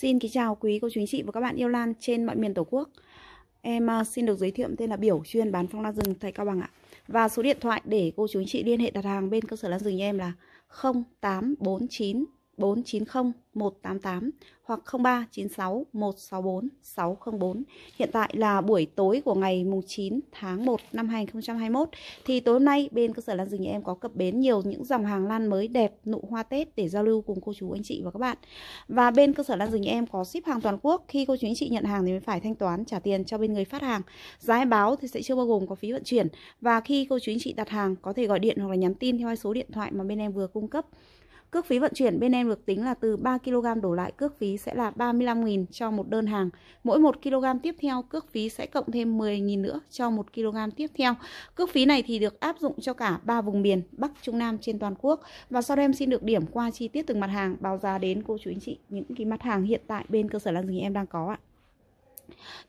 Xin kính chào quý cô chú anh chị và các bạn yêu lan trên mọi miền Tổ quốc. Em à, xin được giới thiệu tên là Biểu chuyên bán phong lan rừng tại Cao Bằng ạ. Và số điện thoại để cô chú anh chị liên hệ đặt hàng bên cơ sở lan rừng như em là 0849 490 188 hoặc 0396 164 604. Hiện tại là buổi tối của ngày mùng 9 tháng 1 năm 2021 thì tối hôm nay bên cơ sở Lan Rừng nhà em có cập bến nhiều những dòng hàng lan mới đẹp nụ hoa Tết để giao lưu cùng cô chú anh chị và các bạn. Và bên cơ sở Lan Rừng nhà em có ship hàng toàn quốc, khi cô chú anh chị nhận hàng thì mới phải thanh toán trả tiền cho bên người phát hàng. Giá báo thì sẽ chưa bao gồm có phí vận chuyển và khi cô chú anh chị đặt hàng có thể gọi điện hoặc là nhắn tin theo hai số điện thoại mà bên em vừa cung cấp. Cước phí vận chuyển bên em được tính là từ 3 kg đổ lại cước phí sẽ là 35.000 cho một đơn hàng. Mỗi 1 kg tiếp theo cước phí sẽ cộng thêm 10.000 nữa cho 1 kg tiếp theo. Cước phí này thì được áp dụng cho cả ba vùng miền Bắc, Trung Nam trên toàn quốc. Và sau đây em xin được điểm qua chi tiết từng mặt hàng báo giá đến cô chú anh chị những cái mặt hàng hiện tại bên cơ sở Lan Dình em đang có ạ.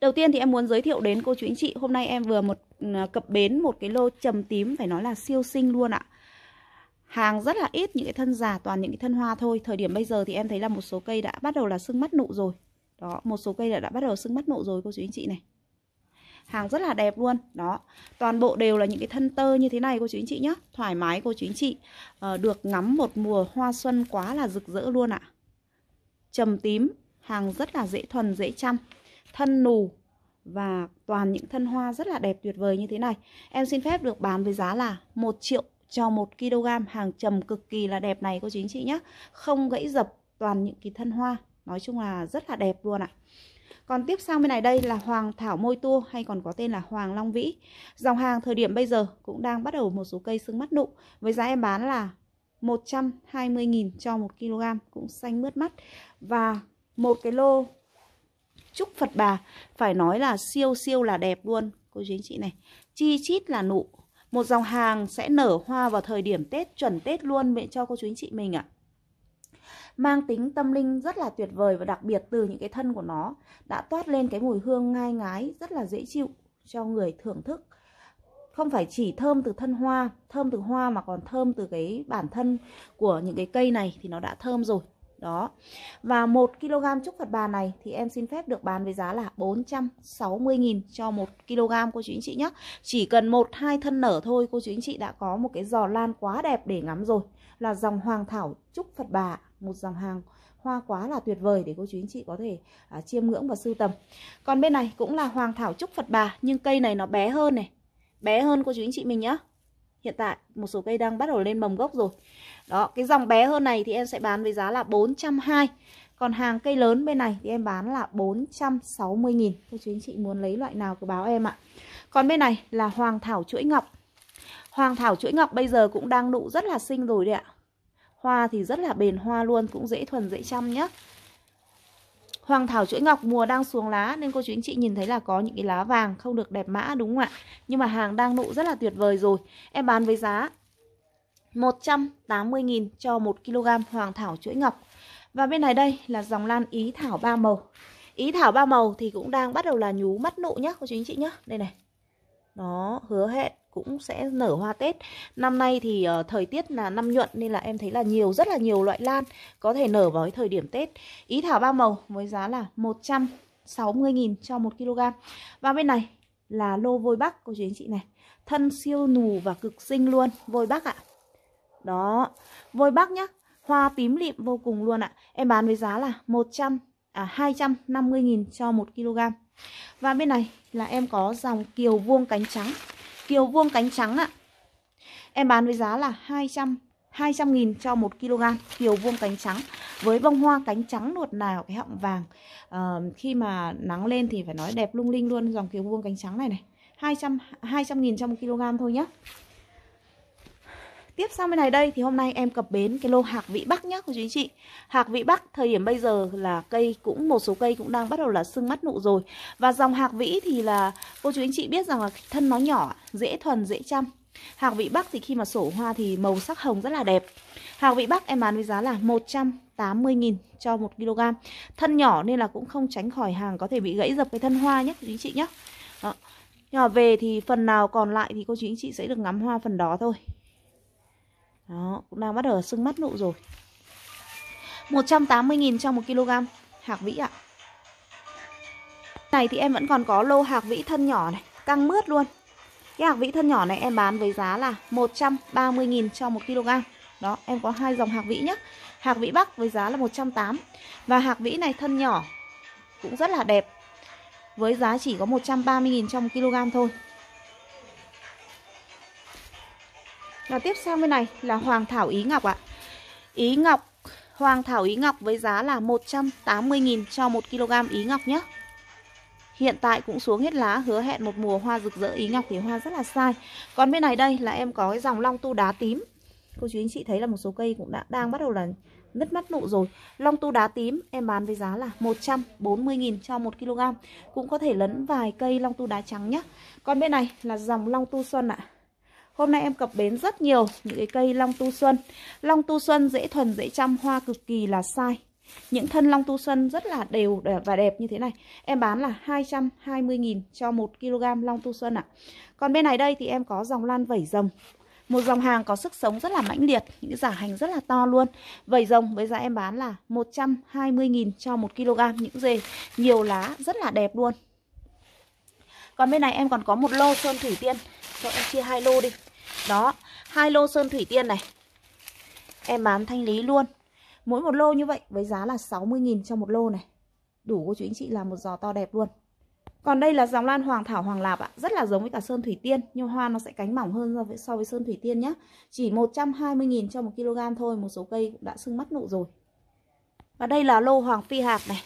Đầu tiên thì em muốn giới thiệu đến cô chú anh chị Hôm nay em vừa một à, cập bến một cái lô trầm tím Phải nói là siêu xinh luôn ạ hàng rất là ít những cái thân già toàn những cái thân hoa thôi thời điểm bây giờ thì em thấy là một số cây đã bắt đầu là sưng mắt nụ rồi đó một số cây đã, đã bắt đầu sưng mắt nụ rồi cô chú anh chị này hàng rất là đẹp luôn đó toàn bộ đều là những cái thân tơ như thế này cô chú anh chị nhé thoải mái cô chú anh chị à, được ngắm một mùa hoa xuân quá là rực rỡ luôn ạ trầm tím hàng rất là dễ thuần dễ chăm thân nù và toàn những thân hoa rất là đẹp tuyệt vời như thế này em xin phép được bán với giá là 1 triệu cho 1 kg hàng trầm cực kỳ là đẹp này cô chú anh chị nhé không gãy dập toàn những cái thân hoa nói chung là rất là đẹp luôn ạ à. Còn tiếp sang bên này đây là hoàng thảo môi tua hay còn có tên là hoàng long vĩ. Dòng hàng thời điểm bây giờ cũng đang bắt đầu một số cây sưng mắt nụ với giá em bán là 120.000 cho 1 kg cũng xanh mướt mắt và một cái lô chúc Phật bà phải nói là siêu siêu là đẹp luôn cô chú anh chị này. Chi chít là nụ một dòng hàng sẽ nở hoa vào thời điểm Tết chuẩn Tết luôn mẹ cho cô chú anh chị mình ạ. À. Mang tính tâm linh rất là tuyệt vời và đặc biệt từ những cái thân của nó đã toát lên cái mùi hương ngai ngái rất là dễ chịu cho người thưởng thức. Không phải chỉ thơm từ thân hoa, thơm từ hoa mà còn thơm từ cái bản thân của những cái cây này thì nó đã thơm rồi. Đó. Và 1 kg trúc Phật bà này thì em xin phép được bán với giá là 460.000 cho 1 kg cô chú anh chị nhé. Chỉ cần một hai thân nở thôi cô chú anh chị đã có một cái giò lan quá đẹp để ngắm rồi. Là dòng hoàng thảo trúc Phật bà, một dòng hàng hoa quá là tuyệt vời để cô chú anh chị có thể à, chiêm ngưỡng và sưu tầm. Còn bên này cũng là hoàng thảo trúc Phật bà nhưng cây này nó bé hơn này. Bé hơn cô chú anh chị mình nhá. Hiện tại một số cây đang bắt đầu lên mầm gốc rồi Đó, cái dòng bé hơn này thì em sẽ bán với giá là 420 Còn hàng cây lớn bên này thì em bán là 460 nghìn Cô chú anh chị muốn lấy loại nào cứ báo em ạ Còn bên này là hoàng thảo chuỗi ngọc Hoàng thảo chuỗi ngọc bây giờ cũng đang nụ rất là xinh rồi đấy ạ Hoa thì rất là bền hoa luôn, cũng dễ thuần dễ chăm nhé Hoàng thảo chuỗi ngọc mùa đang xuống lá nên cô chú anh chị nhìn thấy là có những cái lá vàng không được đẹp mã đúng không ạ? Nhưng mà hàng đang nụ rất là tuyệt vời rồi. Em bán với giá 180.000 cho 1 kg hoàng thảo chuỗi ngọc. Và bên này đây là dòng lan ý thảo ba màu. Ý thảo ba màu thì cũng đang bắt đầu là nhú mắt nụ nhá cô chú anh chị nhá. Đây này. Đó, hứa hẹn cũng sẽ nở hoa Tết. Năm nay thì uh, thời tiết là năm nhuận nên là em thấy là nhiều rất là nhiều loại lan có thể nở vào cái thời điểm Tết. Ý thảo ba màu với giá là 160.000 cho 1 kg. Và bên này là lô vôi bắc cô chú anh chị này. Thân siêu nù và cực xinh luôn, vôi bắc ạ. Đó, vôi bắc nhá. Hoa tím lịm vô cùng luôn ạ. Em bán với giá là 100 à 250.000 cho 1 kg. Và bên này là em có dòng kiều vuông cánh trắng kiều vuông cánh trắng ạ. Em bán với giá là 200 200 nghìn cho 1 kg kiều vuông cánh trắng với bông hoa cánh trắng nuột nào cái họng vàng. À, khi mà nắng lên thì phải nói đẹp lung linh luôn dòng kiều vuông cánh trắng này này. 200 200 000 cho 1 kg thôi nhé Tiếp sang bên này đây thì hôm nay em cập bến cái lô hạc vị bắc nhá cô chú anh chị. Hạc vị bắc thời điểm bây giờ là cây cũng một số cây cũng đang bắt đầu là sưng mắt nụ rồi. Và dòng hạc vĩ thì là cô chú anh chị biết rằng là thân nó nhỏ, dễ thuần, dễ chăm. Hạc vị Bắc thì khi mà sổ hoa thì màu sắc hồng rất là đẹp. Hạc vị Bắc em bán với giá là 180.000 cho 1 kg. Thân nhỏ nên là cũng không tránh khỏi hàng có thể bị gãy dập cái thân hoa nhé cô chú anh chị nhé. Đó. Nhưng mà về thì phần nào còn lại thì cô chú anh chị sẽ được ngắm hoa phần đó thôi đó, cũng đang bắt đầu sưng mắt nụ rồi 180.000 cho 1 kg hạc vĩ ạ à. Này thì em vẫn còn có lô hạc vĩ thân nhỏ này Căng mướt luôn Cái hạc vĩ thân nhỏ này em bán với giá là 130.000 cho 1 kg Đó, em có hai dòng hạc vĩ nhé Hạc vĩ Bắc với giá là 108 Và hạc vĩ này thân nhỏ Cũng rất là đẹp Với giá chỉ có 130.000 trong 1 kg thôi Và tiếp sang bên này là Hoàng Thảo Ý Ngọc ạ. Ý Ngọc, Hoàng Thảo Ý Ngọc với giá là 180.000 cho 1 kg Ý Ngọc nhé. Hiện tại cũng xuống hết lá, hứa hẹn một mùa hoa rực rỡ Ý Ngọc thì hoa rất là sai. Còn bên này đây là em có cái dòng long tu đá tím. Cô chú anh chị thấy là một số cây cũng đã đang bắt đầu là nứt mắt nụ rồi. Long tu đá tím em bán với giá là 140.000 cho 1 kg. Cũng có thể lấn vài cây long tu đá trắng nhé. Còn bên này là dòng long tu xuân ạ. À. Hôm nay em cập bến rất nhiều những cái cây long tu xuân. Long tu xuân dễ thuần dễ chăm, hoa cực kỳ là sai. Những thân long tu xuân rất là đều và đẹp như thế này. Em bán là 220.000 cho 1 kg long tu xuân ạ. À. Còn bên này đây thì em có dòng lan vẩy rồng. Một dòng hàng có sức sống rất là mãnh liệt, những giả hành rất là to luôn. Vẩy rồng với giá em bán là 120.000 cho 1 kg, những dề nhiều lá rất là đẹp luôn. Còn bên này em còn có một lô sơn thủy tiên Cho em chia hai lô đi đó, hai lô sơn thủy tiên này. Em bán thanh lý luôn. Mỗi một lô như vậy với giá là 60.000 cho một lô này. Đủ cô chú anh chị làm một giò to đẹp luôn. Còn đây là dòng lan hoàng thảo hoàng lạp ạ, rất là giống với cả sơn thủy tiên, nhưng hoa nó sẽ cánh mỏng hơn so với, so với sơn thủy tiên nhé. Chỉ 120.000 cho một kg thôi, một số cây cũng đã sưng mắt nụ rồi. Và đây là lô hoàng phi hạt này.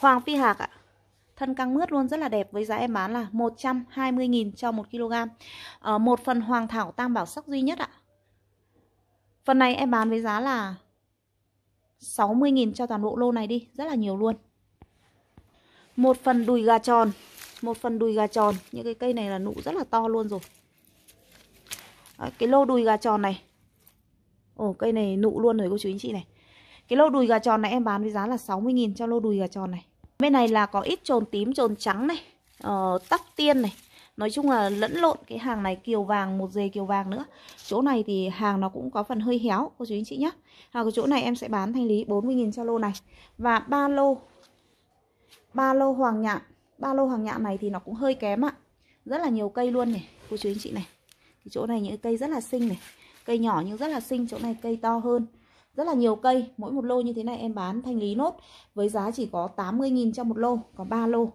Hoàng phi hạt ạ, thân căng mướt luôn rất là đẹp với giá em bán là 120.000 cho 1 kg. À, một phần hoàng thảo tam bảo sắc duy nhất ạ. Phần này em bán với giá là 60.000 cho toàn bộ lô này đi, rất là nhiều luôn. Một phần đùi gà tròn, một phần đùi gà tròn, những cái cây này là nụ rất là to luôn rồi. À, cái lô đùi gà tròn này. Ồ cây này nụ luôn rồi cô chú anh chị này. Cái lô đùi gà tròn này em bán với giá là 60.000 cho lô đùi gà tròn này. Bên này là có ít trồn tím, trồn trắng này, uh, tóc tiên này. Nói chung là lẫn lộn cái hàng này kiều vàng, một dề kiều vàng nữa. Chỗ này thì hàng nó cũng có phần hơi héo, cô chú anh chị nhé. À, cái chỗ này em sẽ bán thanh lý 40.000 cho lô này. Và ba lô, ba lô hoàng nhạn. Ba lô hoàng nhạn này thì nó cũng hơi kém ạ. Rất là nhiều cây luôn này, cô chú anh chị này. Cái chỗ này những cây rất là xinh này. Cây nhỏ nhưng rất là xinh, chỗ này cây to hơn rất là nhiều cây mỗi một lô như thế này em bán thanh lý nốt với giá chỉ có 80.000 cho một lô có 3 lô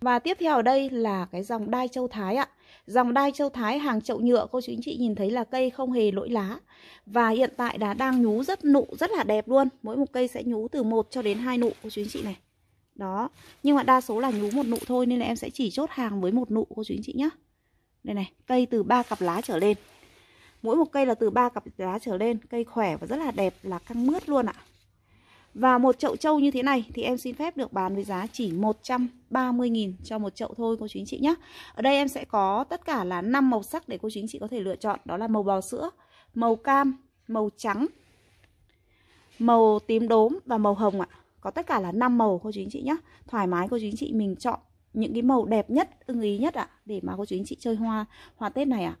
và tiếp theo ở đây là cái dòng đai châu Thái ạ dòng đai châu Thái hàng chậu nhựa cô chú anh chị nhìn thấy là cây không hề lỗi lá và hiện tại đã đang nhú rất nụ rất là đẹp luôn mỗi một cây sẽ nhú từ 1 cho đến 2 nụ cô chú anh chị này đó nhưng mà đa số là nhú một nụ thôi nên là em sẽ chỉ chốt hàng với một nụ cô chú anh chị nhé đây này cây từ 3 cặp lá trở lên Mỗi một cây là từ 3 cặp lá trở lên Cây khỏe và rất là đẹp là căng mướt luôn ạ Và một chậu trâu như thế này Thì em xin phép được bán với giá chỉ 130.000 cho một chậu thôi cô chú anh chị nhé Ở đây em sẽ có tất cả là 5 màu sắc để cô chú anh chị có thể lựa chọn Đó là màu bò sữa, màu cam, màu trắng Màu tím đốm và màu hồng ạ Có tất cả là 5 màu cô chú anh chị nhé Thoải mái cô chú anh chị mình chọn những cái màu đẹp nhất, ưng ý nhất ạ à, để mà cô chú anh chị chơi hoa hoa Tết này ạ. À.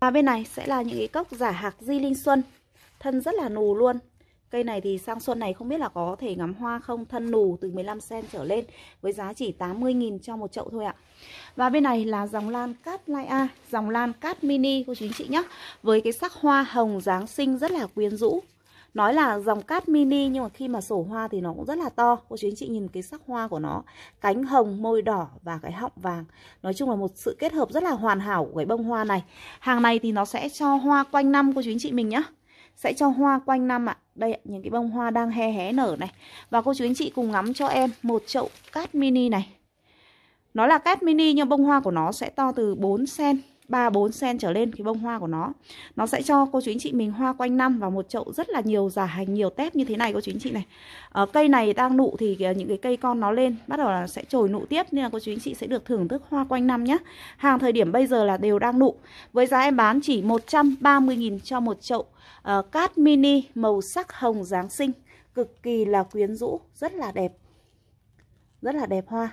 Và bên này sẽ là những cái cốc giả hạc di linh xuân Thân rất là nù luôn Cây này thì sang xuân này không biết là có thể ngắm hoa không Thân nù từ 15cm trở lên Với giá chỉ 80.000 cho một chậu thôi ạ Và bên này là dòng lan cát lai A Dòng lan cát mini cô chú anh chị nhé Với cái sắc hoa hồng Giáng sinh rất là quyến rũ nói là dòng cát mini nhưng mà khi mà sổ hoa thì nó cũng rất là to cô chú anh chị nhìn cái sắc hoa của nó cánh hồng môi đỏ và cái họng vàng nói chung là một sự kết hợp rất là hoàn hảo của cái bông hoa này hàng này thì nó sẽ cho hoa quanh năm cô chú anh chị mình nhá sẽ cho hoa quanh năm ạ à. đây những cái bông hoa đang hé hé nở này và cô chú anh chị cùng ngắm cho em một chậu cát mini này nó là cát mini nhưng bông hoa của nó sẽ to từ 4 cm 3 4 sen trở lên cái bông hoa của nó. Nó sẽ cho cô chú anh chị mình hoa quanh năm và một chậu rất là nhiều giả hành nhiều tép như thế này cô chú anh chị này. ở ờ, cây này đang nụ thì ờ, những cái cây con nó lên bắt đầu là sẽ trồi nụ tiếp nên là cô chú anh chị sẽ được thưởng thức hoa quanh năm nhé. Hàng thời điểm bây giờ là đều đang nụ. Với giá em bán chỉ 130 000 cho một chậu uh, cát mini màu sắc hồng giáng sinh, cực kỳ là quyến rũ, rất là đẹp. Rất là đẹp hoa.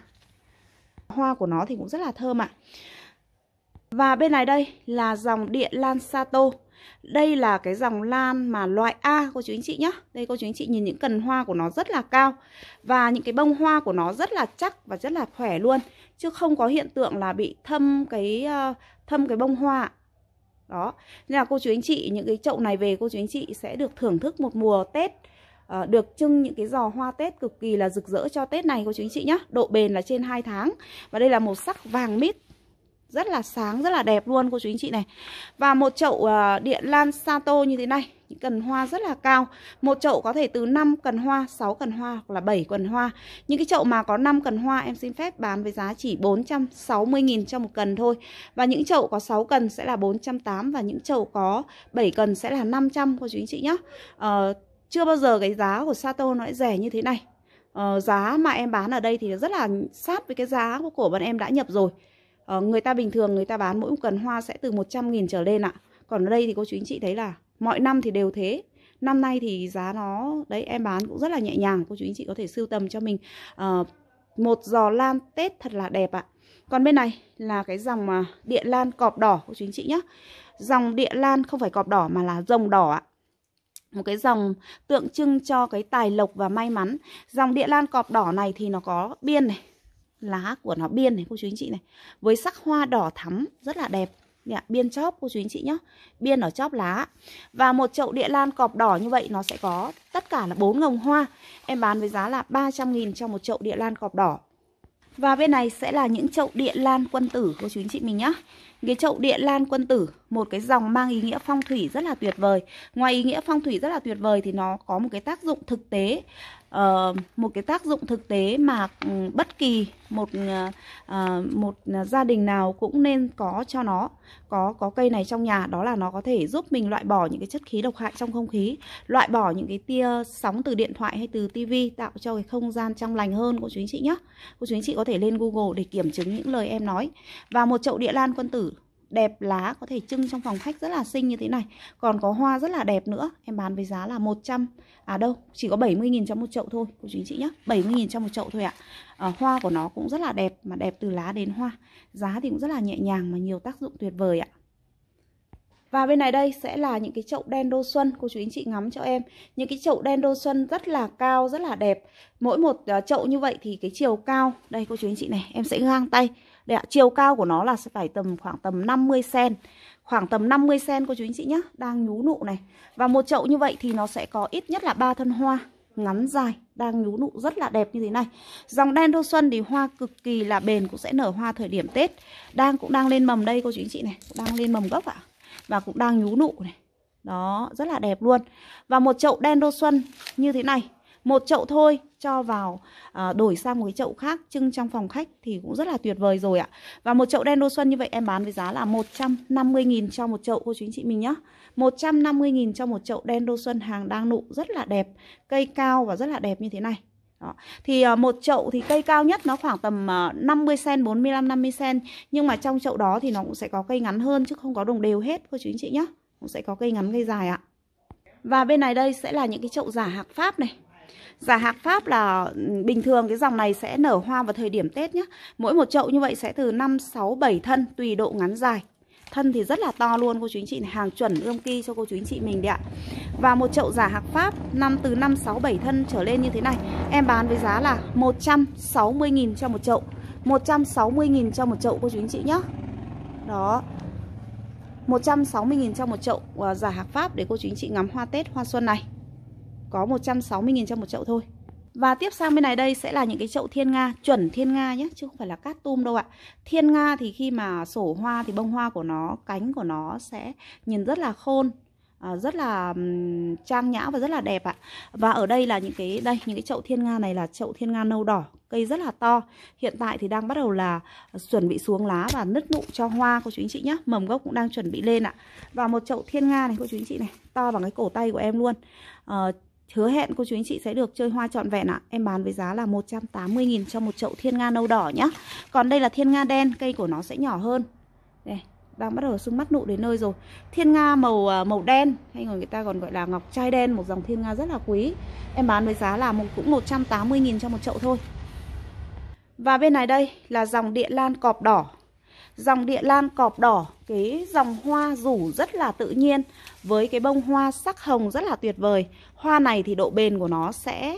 Hoa của nó thì cũng rất là thơm ạ. À. Và bên này đây là dòng điện lan Sato. Đây là cái dòng lan mà loại A cô chú anh chị nhé Đây cô chú anh chị nhìn những cần hoa của nó rất là cao Và những cái bông hoa của nó rất là chắc và rất là khỏe luôn Chứ không có hiện tượng là bị thâm cái ờ, thâm cái bông hoa Đó Nên là cô chú anh chị những cái chậu này về cô chú anh chị sẽ được thưởng thức một mùa Tết ờ, được trưng những cái giò hoa Tết cực kỳ là rực rỡ cho Tết này cô chú anh chị nhé Độ bền là trên 2 tháng Và đây là màu sắc vàng mít rất là sáng rất là đẹp luôn cô chú anh chị này và một chậu à, điện lan sato như thế này những cần hoa rất là cao một chậu có thể từ 5 cần hoa 6 cần hoa hoặc là 7 cần hoa những cái chậu mà có 5 cần hoa em xin phép bán với giá chỉ 460.000 cho một cần thôi và những chậu có 6 cần sẽ là 408 và những chậu có 7 cần sẽ là 500 cô chú anh chị nhé ờ, chưa bao giờ cái giá của sato nó lại rẻ như thế này ờ, giá mà em bán ở đây thì rất là sát với cái giá của bọn em đã nhập rồi Ờ, người ta bình thường người ta bán mỗi một cần hoa sẽ từ 100.000 trở lên ạ. Còn ở đây thì cô chú anh chị thấy là mọi năm thì đều thế. Năm nay thì giá nó đấy em bán cũng rất là nhẹ nhàng, cô chú anh chị có thể sưu tầm cho mình ờ, một giò lan Tết thật là đẹp ạ. Còn bên này là cái dòng mà địa lan cọp đỏ cô chú anh chị nhé Dòng địa lan không phải cọp đỏ mà là rồng đỏ ạ một cái dòng tượng trưng cho cái tài lộc và may mắn. Dòng địa lan cọp đỏ này thì nó có biên này, lá của nó biên này cô chú anh chị này với sắc hoa đỏ thắm rất là đẹp ạ, dạ, biên chóp cô chú anh chị nhé biên ở chóp lá và một chậu địa lan cọp đỏ như vậy nó sẽ có tất cả là bốn ngồng hoa em bán với giá là 300 nghìn cho một chậu địa lan cọp đỏ và bên này sẽ là những chậu địa lan quân tử cô chú anh chị mình nhé cái chậu địa lan quân tử một cái dòng mang ý nghĩa phong thủy rất là tuyệt vời ngoài ý nghĩa phong thủy rất là tuyệt vời thì nó có một cái tác dụng thực tế Ờ, một cái tác dụng thực tế mà ừ, bất kỳ một uh, một gia đình nào cũng nên có cho nó có có cây này trong nhà đó là nó có thể giúp mình loại bỏ những cái chất khí độc hại trong không khí loại bỏ những cái tia sóng từ điện thoại hay từ tivi tạo cho cái không gian trong lành hơn cô chú anh chị nhé cô chú anh chị có thể lên google để kiểm chứng những lời em nói và một chậu địa lan quân tử đẹp lá có thể trưng trong phòng khách rất là xinh như thế này còn có hoa rất là đẹp nữa em bán với giá là 100 à đâu chỉ có 70.000 cho một chậu thôi cô chú anh chị nhé 70.000 cho một chậu thôi ạ à, hoa của nó cũng rất là đẹp mà đẹp từ lá đến hoa giá thì cũng rất là nhẹ nhàng mà nhiều tác dụng tuyệt vời ạ và bên này đây sẽ là những cái chậu đen đô xuân Cô chú anh chị ngắm cho em Những cái chậu đen đô xuân rất là cao, rất là đẹp Mỗi một à, chậu như vậy thì cái chiều cao Đây cô chú anh chị này, em sẽ ngang tay đây ạ, chiều cao của nó là phải tầm khoảng tầm 50 cm. Khoảng tầm 50 cm cô chú anh chị nhé, đang nhú nụ này. Và một chậu như vậy thì nó sẽ có ít nhất là ba thân hoa ngắn dài đang nhú nụ rất là đẹp như thế này dòng đen đô xuân thì hoa cực kỳ là bền cũng sẽ nở hoa thời điểm tết đang cũng đang lên mầm đây cô chú anh chị này cũng đang lên mầm gốc ạ và cũng đang nhú nụ này đó rất là đẹp luôn và một chậu đen đô xuân như thế này một chậu thôi cho vào à, đổi sang một cái chậu khác trưng trong phòng khách thì cũng rất là tuyệt vời rồi ạ. Và một chậu đen đô xuân như vậy em bán với giá là 150.000 cho một chậu cô chú anh chị mình nhé. 150.000 cho một chậu đen đô xuân hàng đang nụ rất là đẹp, cây cao và rất là đẹp như thế này. Đó. Thì à, một chậu thì cây cao nhất nó khoảng tầm à, 50 cm, 45 50 cm nhưng mà trong chậu đó thì nó cũng sẽ có cây ngắn hơn chứ không có đồng đều hết cô chú anh chị nhé. Cũng sẽ có cây ngắn cây dài ạ. Và bên này đây sẽ là những cái chậu giả hạc Pháp này giả hạc pháp là bình thường cái dòng này sẽ nở hoa vào thời điểm tết nhé mỗi một chậu như vậy sẽ từ năm sáu bảy thân tùy độ ngắn dài thân thì rất là to luôn cô chú anh chị này hàng chuẩn ươm ki cho cô chú anh chị mình đấy ạ và một chậu giả hạc pháp năm từ năm sáu bảy thân trở lên như thế này em bán với giá là 160.000 cho một chậu 160.000 cho một chậu cô chú anh chị nhé. đó 160.000 cho một chậu à, giả hạc pháp để cô chú anh chị ngắm hoa Tết hoa xuân này có 160.000 cho một chậu thôi và tiếp sang bên này đây sẽ là những cái chậu thiên nga chuẩn thiên nga nhé chứ không phải là cát tum đâu ạ thiên nga thì khi mà sổ hoa thì bông hoa của nó cánh của nó sẽ nhìn rất là khôn à, rất là trang nhã và rất là đẹp ạ và ở đây là những cái đây những cái chậu thiên nga này là chậu thiên nga nâu đỏ cây rất là to hiện tại thì đang bắt đầu là chuẩn bị xuống lá và nứt nụ cho hoa cô chú anh chị nhé mầm gốc cũng đang chuẩn bị lên ạ và một chậu thiên nga này cô chú anh chị này to bằng cái cổ tay của em luôn à, Hứa hẹn cô chú anh chị sẽ được chơi hoa trọn vẹn ạ à. Em bán với giá là 180.000 cho một chậu thiên nga nâu đỏ nhá Còn đây là thiên nga đen, cây của nó sẽ nhỏ hơn Đây, đang bắt đầu sưng mắt nụ đến nơi rồi Thiên nga màu à, màu đen Hay người ta còn gọi là ngọc trai đen Một dòng thiên nga rất là quý Em bán với giá là một, cũng 180.000 cho một chậu thôi Và bên này đây là dòng địa lan cọp đỏ Dòng địa lan cọp đỏ, cái dòng hoa rủ rất là tự nhiên với cái bông hoa sắc hồng rất là tuyệt vời. Hoa này thì độ bền của nó sẽ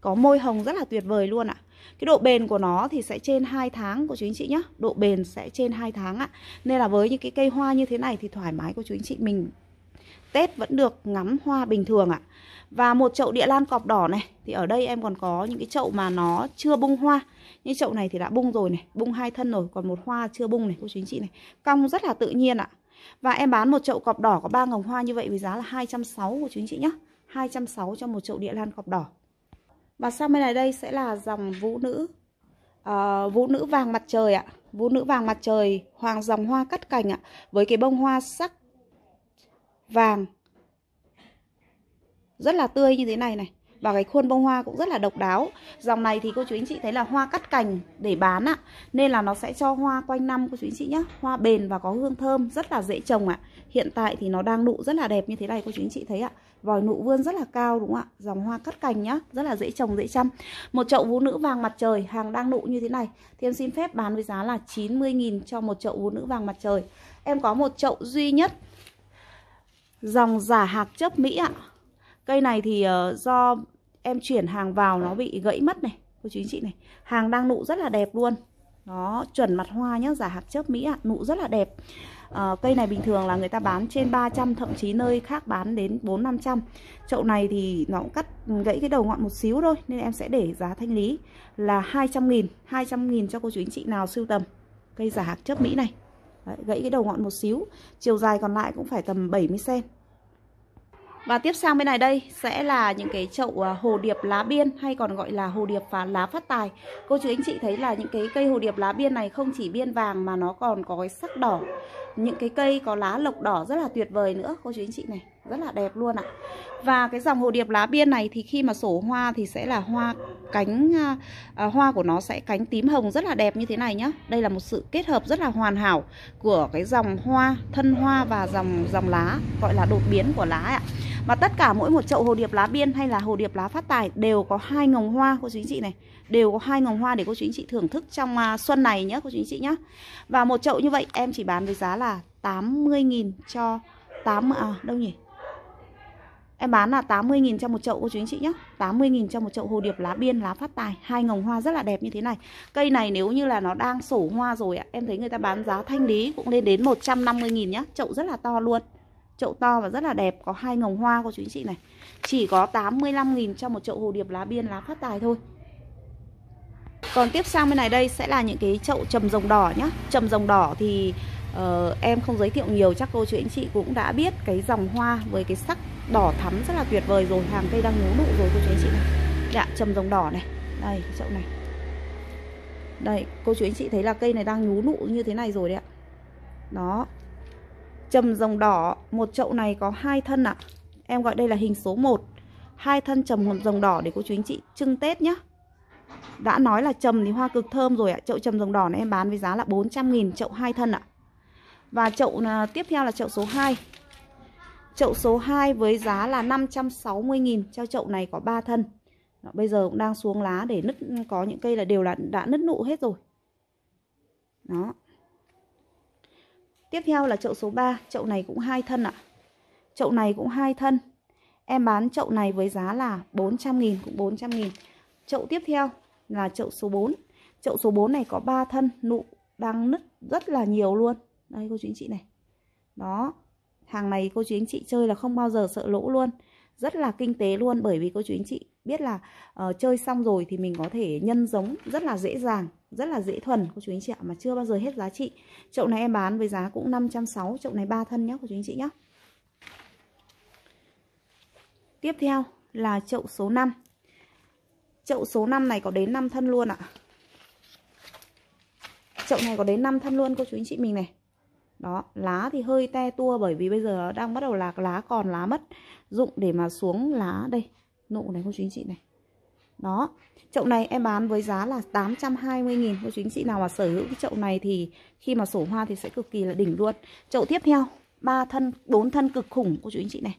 có môi hồng rất là tuyệt vời luôn ạ. Cái độ bền của nó thì sẽ trên 2 tháng của chú anh chị nhé Độ bền sẽ trên 2 tháng ạ. Nên là với những cái cây hoa như thế này thì thoải mái của chú anh chị mình Tết vẫn được ngắm hoa bình thường ạ. Và một chậu địa lan cọp đỏ này thì ở đây em còn có những cái chậu mà nó chưa bung hoa như chậu này thì đã bung rồi này bung hai thân rồi còn một hoa chưa bung này cô chú anh chị này cong rất là tự nhiên ạ và em bán một chậu cọp đỏ có ba ngồng hoa như vậy với giá là 260 của chú anh chị nhé 260 cho một chậu địa lan cọp đỏ và sang bên này đây sẽ là dòng vũ nữ à, vũ nữ vàng mặt trời ạ vũ nữ vàng mặt trời hoàng dòng hoa cắt cành ạ với cái bông hoa sắc vàng rất là tươi như thế này này và cái khuôn bông hoa cũng rất là độc đáo dòng này thì cô chú anh chị thấy là hoa cắt cành để bán ạ nên là nó sẽ cho hoa quanh năm cô chú anh chị nhé hoa bền và có hương thơm rất là dễ trồng ạ hiện tại thì nó đang nụ rất là đẹp như thế này cô chú anh chị thấy ạ vòi nụ vươn rất là cao đúng không ạ dòng hoa cắt cành nhá rất là dễ trồng dễ chăm một chậu vũ nữ vàng mặt trời hàng đang nụ như thế này thì em xin phép bán với giá là 90.000 cho một chậu vũ nữ vàng mặt trời em có một chậu duy nhất dòng giả hạt chớp mỹ ạ Cây này thì uh, do em chuyển hàng vào nó bị gãy mất này cô chú anh chị này hàng đang nụ rất là đẹp luôn nó chuẩn mặt hoa nhá giả hạt chớp mỹ ạ à, nụ rất là đẹp à, cây này bình thường là người ta bán trên 300 thậm chí nơi khác bán đến 4 500 chậu này thì nó cũng cắt gãy cái đầu ngọn một xíu thôi nên em sẽ để giá thanh lý là 200 nghìn 200 nghìn cho cô chú anh chị nào sưu tầm cây giả hạt chớp mỹ này Đấy, gãy cái đầu ngọn một xíu chiều dài còn lại cũng phải tầm 70 cm và tiếp sang bên này đây sẽ là những cái chậu à, hồ điệp lá biên hay còn gọi là hồ điệp và lá phát tài. Cô chú anh chị thấy là những cái cây hồ điệp lá biên này không chỉ biên vàng mà nó còn có cái sắc đỏ. Những cái cây có lá lộc đỏ rất là tuyệt vời nữa cô chú anh chị này rất là đẹp luôn ạ Và cái dòng hồ điệp lá biên này thì khi mà sổ hoa thì sẽ là hoa cánh à, à, Hoa của nó sẽ cánh tím hồng rất là đẹp như thế này nhá Đây là một sự kết hợp rất là hoàn hảo của cái dòng hoa, thân hoa và dòng dòng lá Gọi là đột biến của lá ạ Và tất cả mỗi một chậu hồ điệp lá biên hay là hồ điệp lá phát tài đều có hai ngồng hoa cô chú anh chị này Đều có hai ngồng hoa để cô chú anh chị thưởng thức trong à, xuân này nhé cô chú anh chị nhá Và một chậu như vậy em chỉ bán với giá là 80.000 cho 8 à đâu nhỉ? Em bán là 80.000 cho một chậu cô chú anh chị nhé 80.000 cho một chậu hồ điệp lá biên, lá phát tài hai ngồng hoa rất là đẹp như thế này Cây này nếu như là nó đang sổ hoa rồi ạ Em thấy người ta bán giá thanh lý cũng lên đến 150.000 nhé Chậu rất là to luôn Chậu to và rất là đẹp Có hai ngồng hoa cô chú anh chị này Chỉ có 85.000 cho một chậu hồ điệp lá biên, lá phát tài thôi còn tiếp sang bên này đây sẽ là những cái chậu trầm rồng đỏ nhá Trầm rồng đỏ thì uh, em không giới thiệu nhiều chắc cô chú anh chị cũng đã biết cái dòng hoa với cái sắc đỏ thắm rất là tuyệt vời rồi hàng cây đang ngố đụ rồi cô chú anh chị này dạ trầm rồng đỏ này đây chậu này đây cô chú anh chị thấy là cây này đang nhú nụ như thế này rồi đấy ạ đó trầm rồng đỏ một chậu này có hai thân ạ à. em gọi đây là hình số 1 hai thân trầm rồng đỏ để cô chú anh chị trưng tết nhá đã nói là trầm thì hoa cực thơm rồi ạ à. chậu trầm rồng đỏ này em bán với giá là 400 nghìn chậu hai thân ạ à. và chậu à, tiếp theo là chậu số 2 Chậu số 2 với giá là 560.000 Cho chậu này có 3 thân Đó, Bây giờ cũng đang xuống lá để nứt Có những cây là đều là đã nứt nụ hết rồi Đó Tiếp theo là chậu số 3 Chậu này cũng hai thân ạ Chậu này cũng hai thân Em bán chậu này với giá là 400.000 Cũng 400.000 Chậu tiếp theo là chậu số 4 Chậu số 4 này có 3 thân nụ đang nứt rất là nhiều luôn Đây cô chú anh chị này Đó hàng này cô chú anh chị chơi là không bao giờ sợ lỗ luôn rất là kinh tế luôn bởi vì cô chú anh chị biết là uh, chơi xong rồi thì mình có thể nhân giống rất là dễ dàng rất là dễ thuần cô chú anh chị ạ mà chưa bao giờ hết giá trị chậu này em bán với giá cũng 560 chậu này ba thân nhé cô chú anh chị nhé tiếp theo là chậu số 5 chậu số 5 này có đến 5 thân luôn ạ chậu này có đến 5 thân luôn cô chú anh chị mình này đó lá thì hơi te tua bởi vì bây giờ nó đang bắt đầu là lá còn lá mất dụng để mà xuống lá đây nụ này cô chú anh chị này đó chậu này em bán với giá là 820.000 cô chú anh chị nào mà sở hữu cái chậu này thì khi mà sổ hoa thì sẽ cực kỳ là đỉnh luôn chậu tiếp theo ba thân bốn thân cực khủng cô chú anh chị này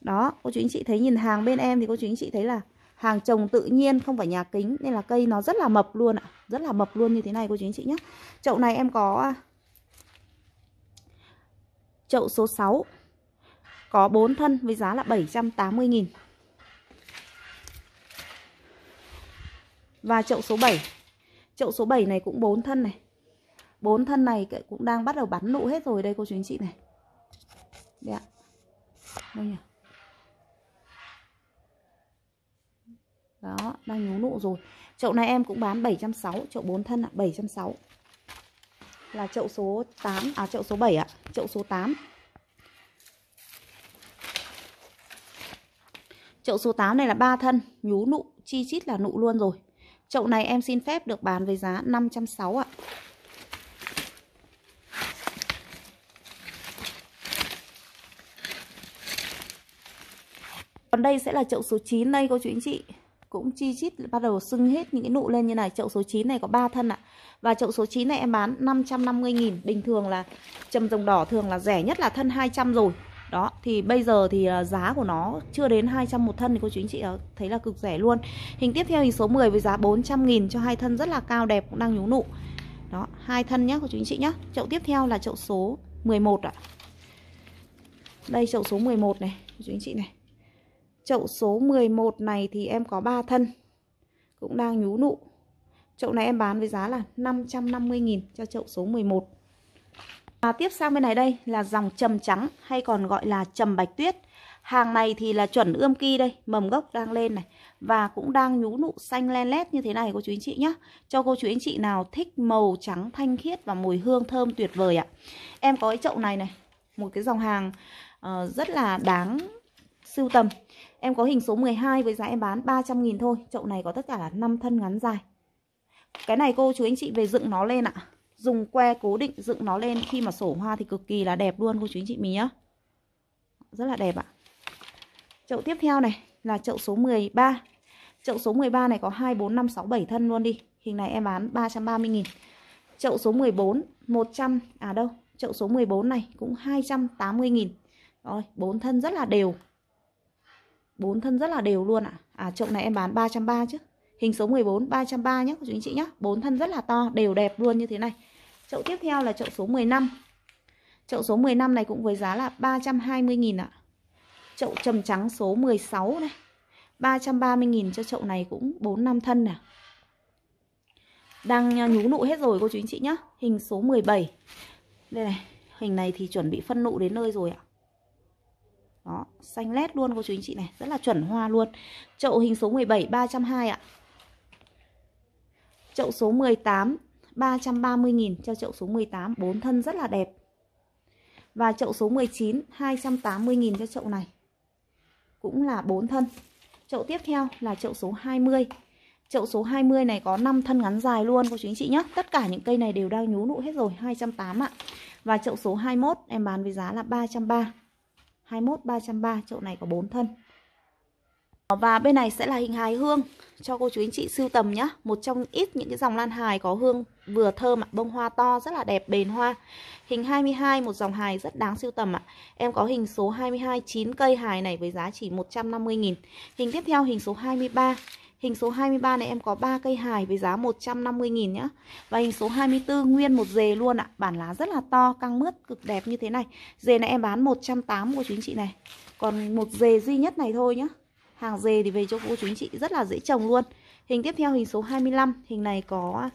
đó cô chú anh chị thấy nhìn hàng bên em thì cô chú anh chị thấy là hàng trồng tự nhiên không phải nhà kính nên là cây nó rất là mập luôn ạ rất là mập luôn như thế này cô chú anh chị nhé chậu này em có Chậu số 6 Có 4 thân với giá là 780.000 Và chậu số 7 Chậu số 7 này cũng 4 thân này 4 thân này cũng đang bắt đầu bắn nụ hết rồi đây cô chú anh chị này Đấy ạ Đây nhỉ Đó, đang nhú nụ rồi Chậu này em cũng bán 760 Chậu 4 thân ạ, 760 là chậu số 8 à chậu số 7 ạ, chậu số 8. Chậu số 8 này là ba thân, nhú nụ, chi chít là nụ luôn rồi. Chậu này em xin phép được bán với giá 560 ạ. Còn đây sẽ là chậu số 9 đây cô chú anh chị. Cũng chi chít bắt đầu sưng hết những cái nụ lên như này. Chậu số 9 này có 3 thân ạ. À. Và chậu số 9 này em bán 550.000 Bình thường là trầm rồng đỏ thường là rẻ nhất là thân 200 rồi đó thì bây giờ thì à, giá của nó chưa đến 200 một thân thì cô chú anh chị à, thấy là cực rẻ luôn Hình tiếp theo hình số 10 với giá 400 nghìn cho hai thân rất là cao đẹp cũng đang nhú nụ Đó hai thân nhá cô chú anh chị nhá Chậu tiếp theo là chậu số 11 ạ Đây chậu số 11 này cô chú anh chị này Chậu số 11 này thì em có 3 thân Cũng đang nhú nụ Chậu này em bán với giá là 550.000 cho chậu số 11 và tiếp sang bên này đây là dòng trầm trắng hay còn gọi là trầm bạch tuyết Hàng này thì là chuẩn ươm kỳ đây, mầm gốc đang lên này Và cũng đang nhú nụ xanh len lét như thế này cô chú anh chị nhé Cho cô chú anh chị nào thích màu trắng thanh khiết và mùi hương thơm tuyệt vời ạ Em có cái chậu này này, một cái dòng hàng uh, rất là đáng sưu tầm Em có hình số 12 với giá em bán 300.000 thôi Chậu này có tất cả là 5 thân ngắn dài cái này cô chú anh chị về dựng nó lên ạ à. Dùng que cố định dựng nó lên Khi mà sổ hoa thì cực kỳ là đẹp luôn cô chú anh chị mình nhá Rất là đẹp ạ à. Chậu tiếp theo này là chậu số 13 Chậu số 13 này có 2, 4, 5, 6, 7 thân luôn đi Hình này em bán 330 nghìn Chậu số 14 100 À đâu Chậu số 14 này cũng 280 nghìn Rồi 4 thân rất là đều 4 thân rất là đều luôn ạ à. à chậu này em bán 330 chứ Hình số 14 303 nhé của chú anh chị nhé. Bốn thân rất là to, đều đẹp luôn như thế này. Chậu tiếp theo là chậu số 15. Chậu số 15 này cũng với giá là 320 000 ạ. À. Chậu trầm trắng số 16 này. 330 000 cho chậu này cũng 4 năm thân nè. À. Đang nhú nụ hết rồi cô chú anh chị nhé. Hình số 17. Đây này, hình này thì chuẩn bị phân nụ đến nơi rồi ạ. Đó, xanh lét luôn cô chú anh chị này, rất là chuẩn hoa luôn. Chậu hình số 17 320 ạ. Chậu số 18 330.000 cho chậu số 18 bốn thân rất là đẹp Và chậu số 19 280.000 cho chậu này Cũng là bốn thân Chậu tiếp theo là chậu số 20 Chậu số 20 này có 5 thân ngắn dài luôn cô chú anh chị nhé Tất cả những cây này đều đang nhú nụ hết rồi 280 ạ Và chậu số 21 em bán với giá là 330 21 330 chậu này có 4 thân và bên này sẽ là hình hài hương cho cô chú anh chị sưu tầm nhé Một trong ít những cái dòng lan hài có hương vừa thơm ạ, bông hoa to rất là đẹp bền hoa. Hình 22 một dòng hài rất đáng sưu tầm ạ. Em có hình số 22 9 cây hài này với giá chỉ 150 000 Hình tiếp theo hình số 23. Hình số 23 này em có 3 cây hài với giá 150 000 nhá. Và hình số 24 nguyên một dề luôn ạ. Bản lá rất là to, căng mướt cực đẹp như thế này. Dề này em bán 180 của chú anh chị này. Còn một dề duy nhất này thôi nhá. Hàng dề thì về cho cô chú anh chị rất là dễ trồng luôn Hình tiếp theo hình số 25 Hình này có uh,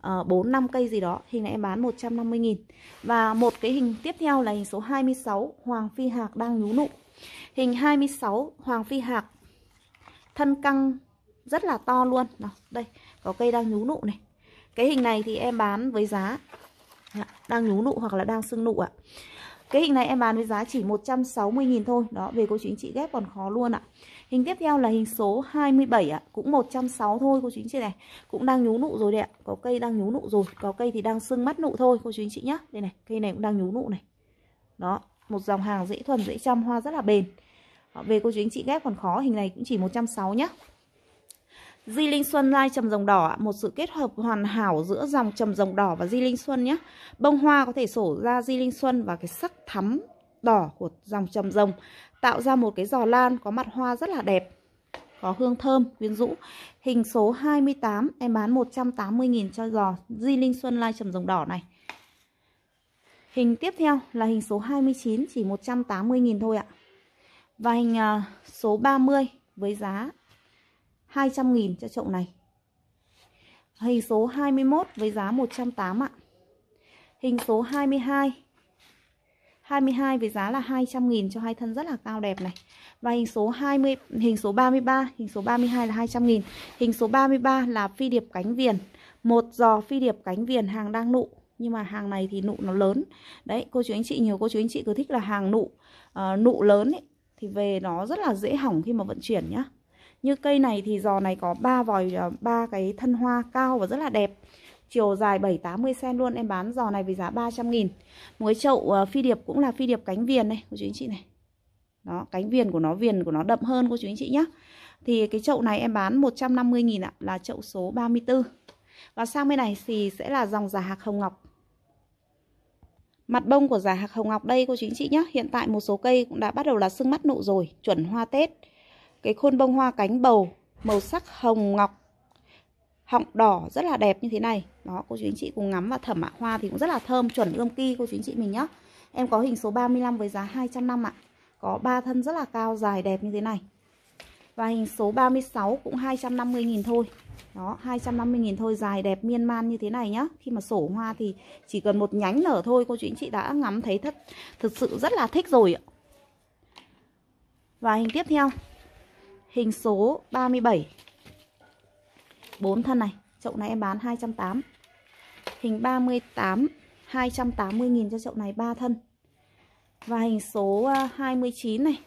ờ, 4-5 cây gì đó Hình này em bán 150.000 Và một cái hình tiếp theo là hình số 26 Hoàng Phi Hạc đang nhú nụ Hình 26 Hoàng Phi Hạc Thân căng rất là to luôn Nào, Đây có cây đang nhú nụ này Cái hình này thì em bán với giá dạ, Đang nhú nụ hoặc là đang sưng nụ ạ à. Cái hình này em bán với giá chỉ 160.000 thôi. Đó, về cô chú anh chị ghép còn khó luôn ạ. Hình tiếp theo là hình số 27 ạ, cũng 160 thôi cô chú anh chị này. Cũng đang nhú nụ rồi đấy ạ. Có cây đang nhú nụ rồi, có cây thì đang sưng mắt nụ thôi cô chú anh chị nhá. Đây này, cây này cũng đang nhú nụ này. Đó, một dòng hàng dễ thuần dễ chăm hoa rất là bền. Đó, về cô chú anh chị ghép còn khó, hình này cũng chỉ 160 nhá. Di Linh Xuân lai trầm rồng đỏ Một sự kết hợp hoàn hảo giữa dòng trầm rồng đỏ và Di Linh Xuân nhé Bông hoa có thể sổ ra Di Linh Xuân và cái sắc thắm đỏ của dòng trầm rồng Tạo ra một cái giò lan có mặt hoa rất là đẹp Có hương thơm, quyến rũ Hình số 28 em bán 180.000 cho giò Di Linh Xuân lai trầm rồng đỏ này Hình tiếp theo là hình số 29 chỉ 180.000 thôi ạ Và hình à, số 30 với giá 200.000 cho chậu này. Hình số 21 với giá 108 ạ. Hình số 22. 22 với giá là 200.000 cho hai thân rất là cao đẹp này. Và hình số 20 hình số 33, hình số 32 là 200.000. Hình số 33 là phi điệp cánh viền, một giò phi điệp cánh viền hàng đang nụ nhưng mà hàng này thì nụ nó lớn. Đấy, cô chú anh chị nhiều cô chú anh chị cứ thích là hàng nụ uh, nụ lớn ấy thì về nó rất là dễ hỏng khi mà vận chuyển nhá như cây này thì giò này có ba vòi à, ba cái thân hoa cao và rất là đẹp chiều dài 7-80cm luôn em bán giò này với giá 300 nghìn một cái chậu à, phi điệp cũng là phi điệp cánh viền đây cô chú anh chị này đó cánh viền của nó viền của nó đậm hơn cô chú anh chị nhé thì cái chậu này em bán 150 nghìn ạ là chậu số 34 và sang bên này thì sẽ là dòng giả hạc hồng ngọc Mặt bông của giả hạc hồng ngọc đây cô chú anh chị nhé Hiện tại một số cây cũng đã bắt đầu là sưng mắt nụ rồi Chuẩn hoa Tết cái khôn bông hoa cánh bầu màu sắc hồng ngọc họng đỏ rất là đẹp như thế này đó cô chú anh chị cùng ngắm và thẩm ạ hoa thì cũng rất là thơm chuẩn ươm kỳ cô chú anh chị mình nhá em có hình số 35 với giá 200 năm ạ có ba thân rất là cao dài đẹp như thế này và hình số 36 cũng 250.000 thôi đó 250.000 thôi dài đẹp miên man như thế này nhá khi mà sổ hoa thì chỉ cần một nhánh nở thôi cô chú anh chị đã ngắm thấy thật thực sự rất là thích rồi ạ và hình tiếp theo hình số 37 4 thân này chậu này em bán 280 hình 38 280.000 cho chậu này 3 thân và hình số 29 à, này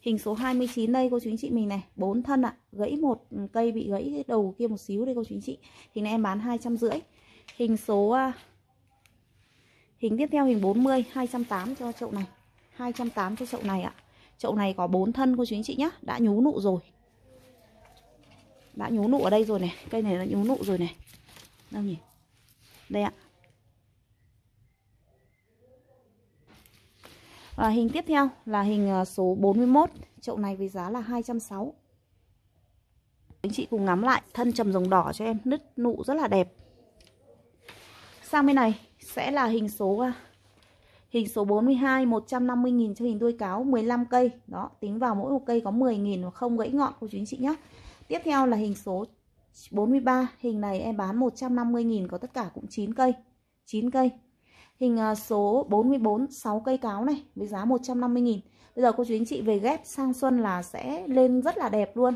hình số 29 đây cô chú anh chị mình này 4 thân ạ à. gãy một cây bị gãy đầu kia một xíu đây cô chú anh chị hình này em bán 250 hình số à, hình tiếp theo hình 40 280 cho chậu này 280 cho chậu này ạ à chậu này có bốn thân cô chú anh chị nhá đã nhú nụ rồi đã nhú nụ ở đây rồi này cây này đã nhú nụ rồi này đâu nhỉ đây ạ Và hình tiếp theo là hình à, số 41 Chậu này với giá là 260 Anh chị cùng ngắm lại Thân trầm rồng đỏ cho em Nứt nụ rất là đẹp Sang bên này sẽ là hình số à, Hình số 42 150.000 cho hình đuôi cáo 15 cây. Đó, tính vào mỗi một cây có 10.000 và không gãy ngọn cô chú anh chị nhé. Tiếp theo là hình số 43, hình này em bán 150.000 có tất cả cũng 9 cây. 9 cây. Hình à, số 44 6 cây cáo này với giá 150.000. Bây giờ cô chú anh chị về ghép sang xuân là sẽ lên rất là đẹp luôn.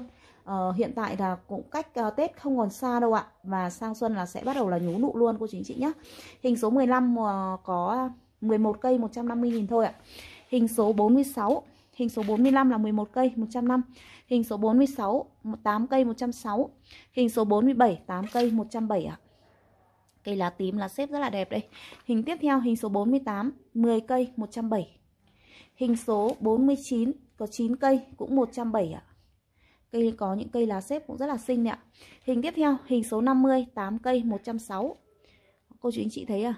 Uh, hiện tại là cũng cách uh, Tết không còn xa đâu ạ Và sang xuân là sẽ bắt đầu là nhú nụ luôn cô chú anh chị nhé Hình số 15 uh, à, có 11 cây 150.000 thôi ạ. Hình số 46, hình số 45 là 11 cây 105, hình số 46 8 cây 106, hình số 47 8 cây 107 ạ. Cây lá tím là xếp rất là đẹp đây. Hình tiếp theo hình số 48 10 cây 107. Hình số 49 có 9 cây cũng 107 ạ. Cây có những cây lá xếp cũng rất là xinh ạ. Hình tiếp theo hình số 50 8 cây 106. Cô chú anh chị thấy à?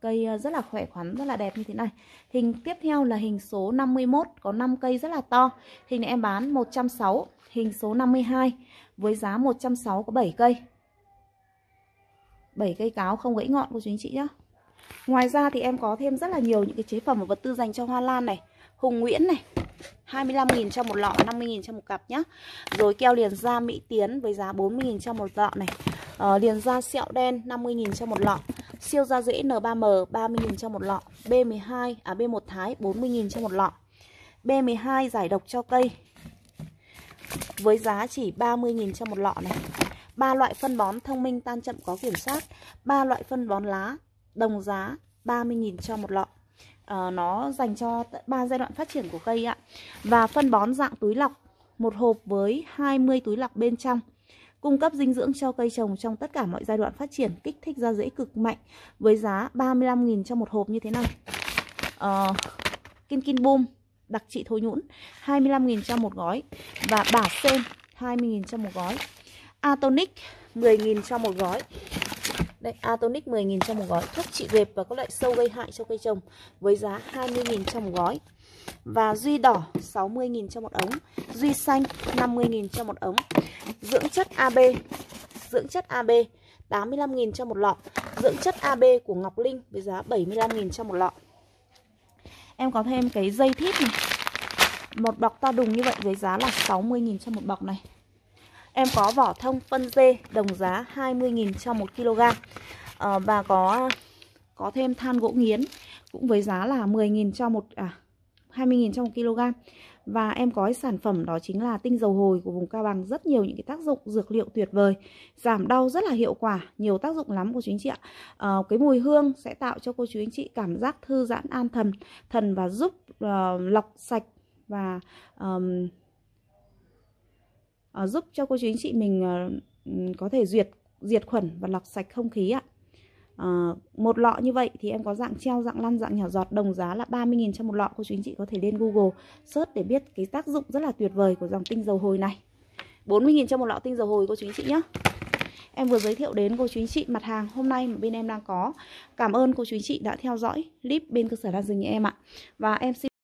Cây ờ, rất là khỏe khoắn, rất là đẹp như thế này Hình tiếp theo là hình số 51 Có 5 cây rất là to Hình này em bán 160 Hình số 52 Với giá 160 có 7 cây 7 cây cáo không gãy ngọn cô chú anh chị nhé Ngoài ra thì em có thêm rất là nhiều những cái chế phẩm và vật tư dành cho hoa lan này Hùng Nguyễn này 25.000 cho một lọ, 50.000 cho một cặp nhá Rồi keo liền da Mỹ Tiến với giá 40.000 cho một lọ này Ờ, liền da sẹo đen 50.000 cho một lọ Siêu da dễ N3M 30.000 cho một lọ B12 à B1 Thái 40.000 cho một lọ B12 giải độc cho cây Với giá chỉ 30.000 cho một lọ này ba loại phân bón thông minh tan chậm có kiểm soát ba loại phân bón lá đồng giá 30.000 cho một lọ à, nó dành cho ba giai đoạn phát triển của cây ạ và phân bón dạng túi lọc một hộp với 20 túi lọc bên trong cung cấp dinh dưỡng cho cây trồng trong tất cả mọi giai đoạn phát triển, kích thích ra rễ cực mạnh với giá 35.000 cho một hộp như thế này. Ờ, uh, Kim Kim Boom đặc trị thối nhũn 25.000 cho một gói và bả sen 20.000 cho một gói. Atonic 10.000 cho một gói. Đây, Atonic 10.000 cho một gói, thuốc trị rệp và các loại sâu gây hại cho cây trồng với giá 20.000 cho một gói. Và duy đỏ 60.000 cho một ống Duy xanh 50.000 cho một ống Dưỡng chất AB Dưỡng chất AB 85.000 cho một lọ Dưỡng chất AB của Ngọc Linh với giá 75.000 cho một lọ Em có thêm cái dây thít này Một bọc to đùng như vậy với giá là 60.000 cho một bọc này Em có vỏ thông phân dê đồng giá 20.000 cho 1 kg à, Và có có thêm than gỗ nghiến cũng với giá là 10.000 cho một à 20.000 trong 1 kg và em có sản phẩm đó chính là tinh dầu hồi của vùng cao bằng rất nhiều những cái tác dụng dược liệu tuyệt vời giảm đau rất là hiệu quả nhiều tác dụng lắm cô chú anh chị ạ à, cái mùi hương sẽ tạo cho cô chú anh chị cảm giác thư giãn an thần thần và giúp uh, lọc sạch và um, uh, giúp cho cô chú anh chị mình uh, có thể duyệt diệt khuẩn và lọc sạch không khí ạ À, một lọ như vậy thì em có dạng treo, dạng lăn, dạng nhỏ giọt đồng giá là 30.000 cho một lọ. Cô chú anh chị có thể lên Google search để biết cái tác dụng rất là tuyệt vời của dòng tinh dầu hồi này. 40.000 cho một lọ tinh dầu hồi cô chú anh chị nhé. Em vừa giới thiệu đến cô chú anh chị mặt hàng hôm nay mà bên em đang có. Cảm ơn cô chú anh chị đã theo dõi clip bên cơ sở Lan Dừng nhà em ạ. Và em xin